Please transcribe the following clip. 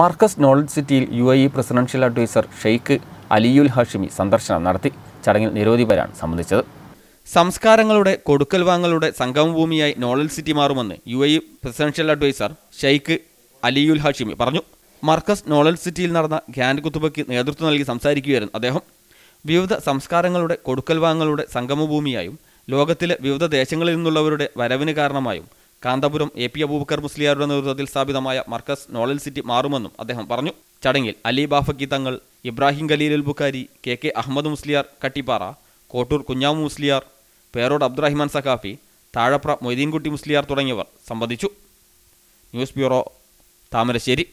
Marcus knowledge സിറ്റിയിൽ U A E presidential adviser Sheikh Aliyul Hashimi സന്ദർശനം നടത്തി ചടങ്ങിൽ നിരവധി പേരാണ് സംബന്ധിച്ചത് സംസ്കാരങ്ങളുടെ കൊടുക്കൽ വാങ്ങലുടെ സംഗമഭൂമിയായി നോളജ് സിറ്റി മാറുമെന്ന് U A E presidential adviser Sheikh Aliyul Hashimi പറഞ്ഞു മർക്കസ് നോളജ് സിറ്റിയിൽ നടന്ന ഖ്യാൻ കുത്തുബയ്ക്ക് നേതൃത്വം നൽകി സംസാരിക്കുകയായിരുന്നു അദ്ദേഹം വിവിധ സംസ്കാരങ്ങളുടെ കൊടുക്കൽ വാങ്ങലുടെ സംഗമഭൂമിയായും ലോകത്തിലെ വിവിധ ദേശങ്ങളിൽ നിന്നുള്ളവരുടെ വരവിന് കാരണമായും കാന്തപുരം എ പി അബൂബക്കർ മുസ്ലിയാരുടെ നേതൃത്വത്തിൽ സ്ഥാപിതമായ മർക്കസ് നോളൽ സിറ്റി മാറുമെന്നും അദ്ദേഹം പറഞ്ഞു ചടങ്ങിൽ അലി ബാഫക്കി തങ്ങൾ ഇബ്രാഹിം ഖലീലുൽ ബുഖാരി കെ കെ അഹമ്മദ് മുസ്ലിയാർ കട്ടിപ്പാറ കോട്ടൂർ കുഞ്ഞാമു മുസ്ലിയാർ പേരോട് അബ്ദുറഹിമാൻ സഖാഫി താഴപ്ര മൊയ്തീൻകുട്ടി മുസ്ലിയാർ തുടങ്ങിയവർ സംബന്ധിച്ചു ന്യൂസ് ബ്യൂറോ താമരശ്ശേരി